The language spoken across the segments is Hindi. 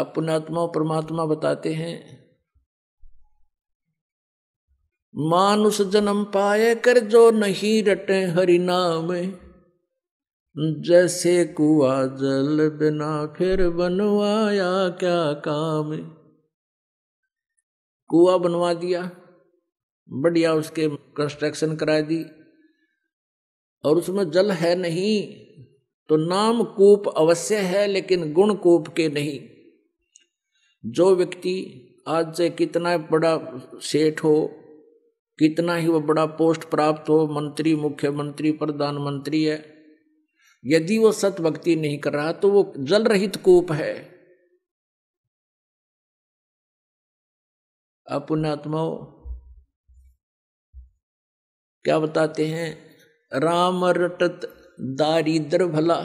अब पुणात्मा परमात्मा बताते हैं मानुष जन्म पाए कर जो नहीं रटे हरि नाम जैसे कुआ जल बिना फिर बनवाया क्या काम कुआ बनवा दिया बढ़िया उसके कंस्ट्रक्शन करा दी और उसमें जल है नहीं तो नाम कूप अवश्य है लेकिन गुण कूप के नहीं जो व्यक्ति आज से कितना बड़ा सेठ हो कितना ही वह बड़ा पोस्ट प्राप्त हो मंत्री मुख्यमंत्री प्रधानमंत्री है यदि वो सत भक्ति नहीं कर रहा तो वो जल रहित कूप है अपुणात्माओ क्या बताते हैं राम रटत दारिद्र भला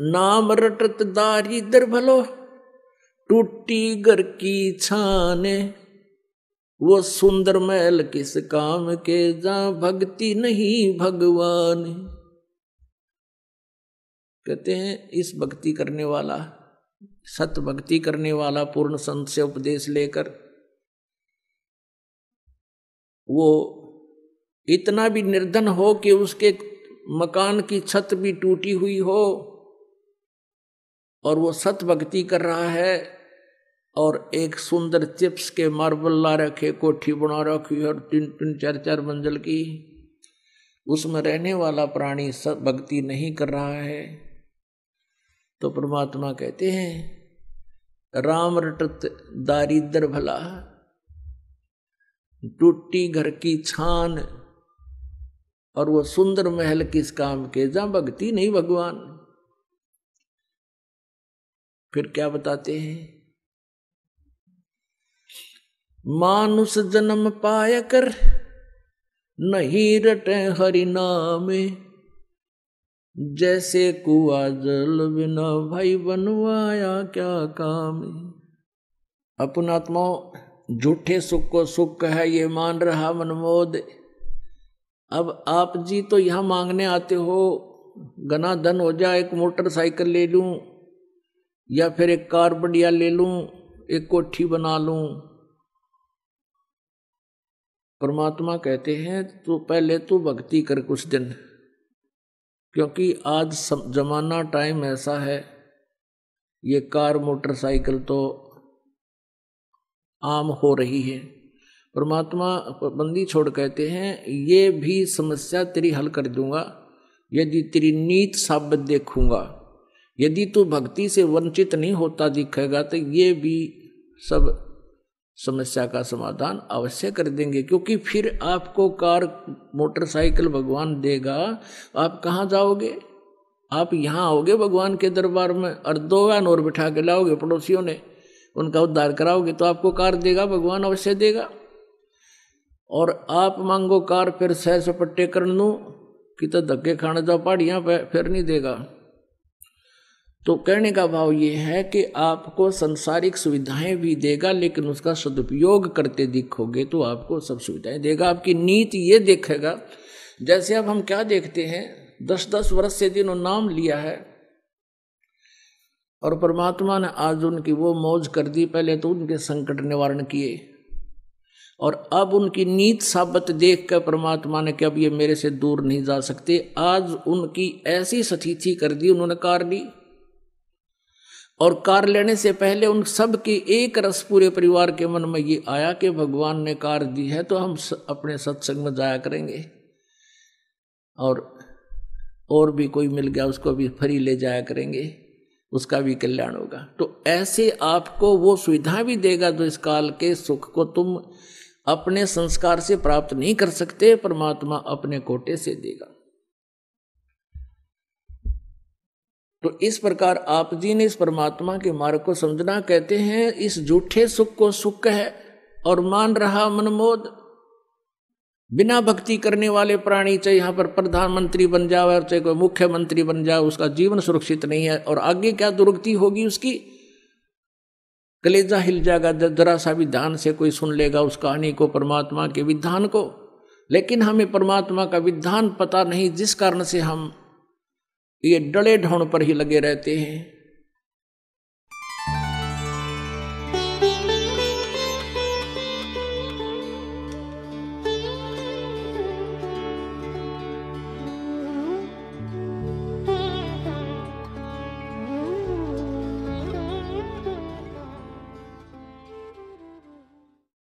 नाम रटत दारिद्र भलो टूटी घर की छाने वो सुंदर महल किस काम के जा भक्ति नहीं भगवान कहते हैं इस भक्ति करने वाला सत भक्ति करने वाला पूर्ण संत से उपदेश लेकर वो इतना भी निर्धन हो कि उसके मकान की छत भी टूटी हुई हो और वो सत भक्ति कर रहा है और एक सुंदर चिप्स के मार्बल ला रखे कोठी बना रखी और तीन तीन चार चार मंजिल की उसमें रहने वाला प्राणी सत भक्ति नहीं कर रहा है तो परमात्मा कहते हैं राम रटत दारिद्र भला टूटी घर की छान और वो सुंदर महल किस काम के जहां भक्ति नहीं भगवान फिर क्या बताते हैं मानुष जन्म पाय कर नहीं रटे हरि नाम जैसे कुआ जल बिना भाई बनवाया क्या काम अपनात्मा आत्मा झूठे सुख को सुख है ये मान रहा मनमोद अब आप जी तो यहां मांगने आते हो गना धन हो जाए एक मोटरसाइकिल ले लू या फिर एक कार बढ़िया ले लूं एक कोठी बना लूं परमात्मा कहते हैं तो पहले तो भक्ति कर कुछ दिन क्योंकि आज सम, जमाना टाइम ऐसा है ये कार मोटरसाइकिल तो आम हो रही है परमात्मा बंदी छोड़ कहते हैं ये भी समस्या तेरी हल कर दूंगा यदि तेरी नीत साबित देखूंगा यदि तू भक्ति से वंचित नहीं होता दिखेगा तो ये भी सब समस्या का समाधान अवश्य कर देंगे क्योंकि फिर आपको कार मोटरसाइकिल भगवान देगा आप कहाँ जाओगे आप यहाँ आओगे भगवान के दरबार में और दो वैन और बिठा के लाओगे पड़ोसियों ने उनका उद्धार कराओगे तो आपको कार देगा भगवान अवश्य देगा और आप मांगो कार फिर सैर सपट्टे कर लूँ कि तो धक्के खाने जाओ पहाड़ियाँ पे फिर नहीं देगा तो कहने का भाव ये है कि आपको संसारिक सुविधाएं भी देगा लेकिन उसका सदुपयोग करते दिखोगे तो आपको सब सुविधाएं देगा आपकी नीति ये देखेगा जैसे अब हम क्या देखते हैं दस दस वर्ष से जिन्होंने नाम लिया है और परमात्मा ने आज उनकी वो मौज कर दी पहले तो उनके संकट निवारण किए और अब उनकी नीत साबत देख कर परमात्मा ने कि अब ये मेरे से दूर नहीं जा सकते आज उनकी ऐसी स्थिति कर दी उन्होंने कार ली और कार लेने से पहले उन सब के एक रस पूरे परिवार के मन में ये आया कि भगवान ने कार दी है तो हम अपने सत्संग में जाया करेंगे और और भी कोई मिल गया उसको भी फ्री ले जाया करेंगे उसका भी कल्याण होगा तो ऐसे आपको वो सुविधा भी देगा जो इस काल के सुख को तुम अपने संस्कार से प्राप्त नहीं कर सकते परमात्मा अपने कोटे से देगा तो इस प्रकार आप जी ने इस परमात्मा के मार्ग को समझना कहते हैं इस झूठे सुख को सुख है और मान रहा मनमोद बिना भक्ति करने वाले प्राणी चाहे यहाँ पर प्रधानमंत्री बन जाए और चाहे कोई मुख्यमंत्री बन जाए उसका जीवन सुरक्षित नहीं है और आगे क्या दुर्गति होगी उसकी कलेजा हिल जाएगा जरा सा भी से कोई सुन लेगा उस कहानी को परमात्मा के विधान को लेकिन हमें परमात्मा का विधान पता नहीं जिस कारण से हम ये डले ढोण पर ही लगे रहते हैं